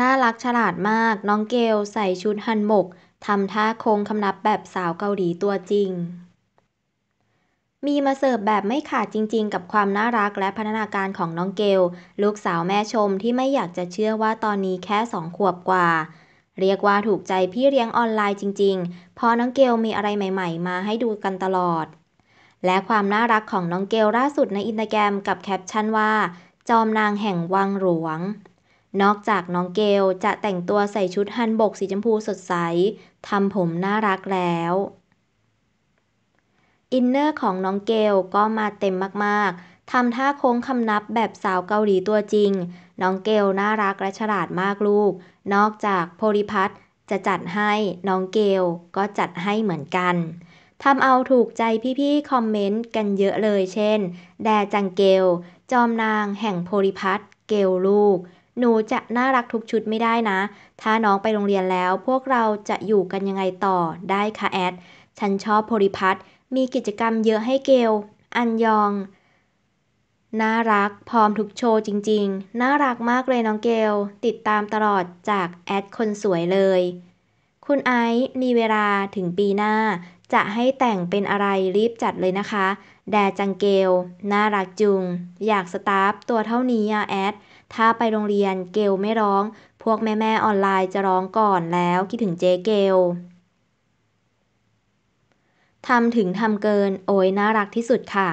น่ารักฉลาดมากน้องเกลใส่ชุดฮันบกทำท่าโค้งคำนับแบบสาวเกาหลีตัวจริง มีมาเสิร์ฟแบบไม่ขาดจริงๆ กับความน่ารักและพัฒนาการของน้องเกลลูกสาวแม่ชมที่ไม่อยากจะเชื่อว่าตอนนี้แค่สองขวบกว่า เรียกว่าถูกใจพี่เลี้ยงออนไลน์จริงๆพอน้องเกลมีอะไรใหม่ๆ มาให้ดูกันตลอด และความน่ารักของน้องเกลล่าสุดในอินสตาแกรมกับแคปชั่นว่า จอมนางแห่งวังหลวงนอกจากน้องเกลจะแต่งตัวใส่ชุดฮันบกสีชมพูสดใส ทำผมน่ารักแล้ว อินเนอร์ของน้องเกลก็มาเต็มมากๆทำท่าโค้งคำนับแบบสาวเกาหลีตัวจริง น้องเกลน่ารักและฉลาดมากลูก นอกจากโพลิพัทจะจัดให้ น้องเกลก็จัดให้เหมือนกันทำเอาถูกใจพี่ๆคอมเมนต์กันเยอะเลยเช่น แดจังเกลจอมนางแห่งโพลิพัทเกลลูกหนูจะน่ารักทุกชุดไม่ได้นะ ถ้าน้องไปโรงเรียนแล้วพวกเราจะอยู่กันยังไงต่อได้คะแอด ฉันชอบโพลิพัท มีกิจกรรมเยอะให้เกล อันยอง น่ารัก พร้อมทุกโชว์จริงๆ น่ารักมากเลยน้องเกล ติดตามตลอดจากแอดคนสวยเลย คุณไอซ์มีเวลาถึงปีหน้าจะให้แต่งเป็นอะไรรีบจัดเลยนะคะ แดจังเกล น่ารักจุง อยากสตาฟตัวเท่านี้อะแอดถ้าไปโรงเรียนเกลไม่ร้อง พวกแม่แม่ออนไลน์จะร้องก่อนแล้ว คิดถึงเจเกลทำถึงทำเกินโอ้ยน่ารักที่สุดค่ะ